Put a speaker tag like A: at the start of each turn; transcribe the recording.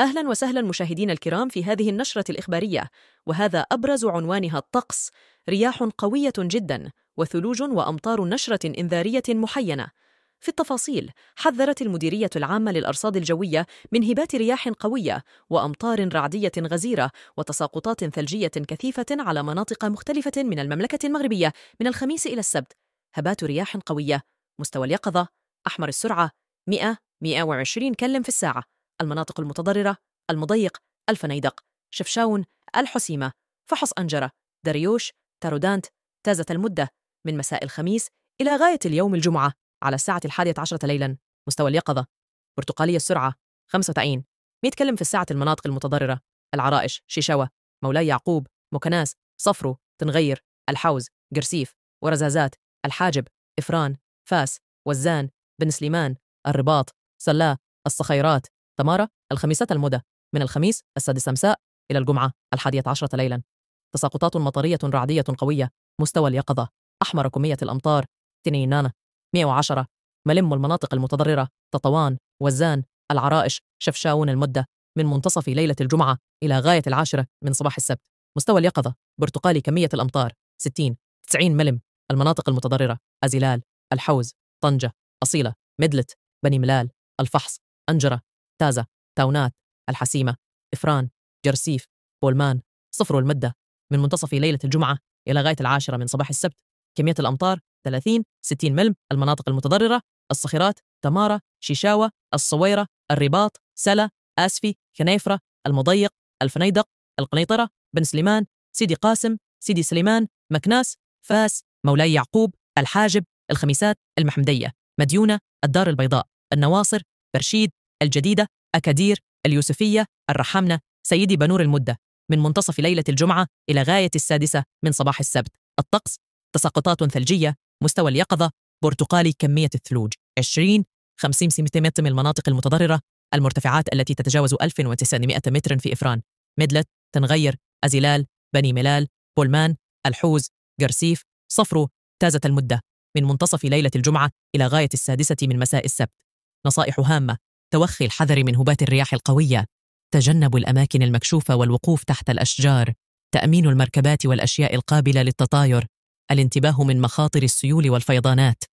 A: أهلا وسهلا مشاهدين الكرام في هذه النشرة الإخبارية وهذا أبرز عنوانها الطقس رياح قوية جدا وثلوج وأمطار نشرة إنذارية محينة في التفاصيل حذرت المديرية العامة للأرصاد الجوية من هبات رياح قوية وأمطار رعدية غزيرة وتساقطات ثلجية كثيفة على مناطق مختلفة من المملكة المغربية من الخميس إلى السبت هبات رياح قوية مستوى اليقظة أحمر السرعة 100 120 كلم في الساعة المناطق المتضررة المضيق الفنيدق شفشاون الحسيمة فحص أنجرة دريوش تارودانت تازة المدة من مساء الخميس إلى غاية اليوم الجمعة على الساعة الحادية عشرة ليلا مستوى اليقظة برتقالية السرعة 95 بيتكلم في الساعة المناطق المتضررة العرائش شيشوة مولاي يعقوب مكناس صفرو تنغير الحوز قرسيف ورزازات الحاجب إفران فاس وزان بن سليمان الرباط سلا الصخيرات تمارا الخميسة المدى من الخميس السادس مساء إلى الجمعة الحادية عشرة ليلا تساقطات مطرية رعدية قوية مستوى اليقظة أحمر كمية الأمطار تنينانا 110 ملم المناطق المتضررة تطوان وزان العرائش شفشاون المدة من منتصف ليلة الجمعة إلى غاية العاشرة من صباح السبت مستوى اليقظة برتقالي كمية الأمطار 60 90 ملم المناطق المتضررة أزلال الحوز طنجة أصيلة مدلت بني ملال الفحص أنجرة تازة، تاونات الحسيمة إفران جرسيف بولمان صفر المدة من منتصف ليلة الجمعة إلى غاية العاشرة من صباح السبت كمية الأمطار 30 60 ملم المناطق المتضررة الصخرات تمارة شيشاوة الصويرة الرباط سلا آسفي كنيفرة المضيق الفنيدق القنيطرة بن سليمان سيدي قاسم سيدي سليمان مكناس فاس مولاي يعقوب الحاجب الخميسات المحمدية مديونة الدار البيضاء النواصر برشيد الجديدة أكادير اليوسفية الرحمنة، سيدي بنور المدة من منتصف ليلة الجمعة إلى غاية السادسة من صباح السبت الطقس تساقطات ثلجية مستوى اليقظة برتقالي كمية الثلوج 20 50 سنتيمتر من المناطق المتضررة المرتفعات التي تتجاوز 1900 متر في إفران مدلت تنغير أزلال بني ملال بولمان الحوز جرسيف صفرو تازة المدة من منتصف ليلة الجمعة إلى غاية السادسة من مساء السبت نصائح هامة توخي الحذر من هبات الرياح القوية تجنب الأماكن المكشوفة والوقوف تحت الأشجار تأمين المركبات والأشياء القابلة للتطاير الانتباه من مخاطر السيول والفيضانات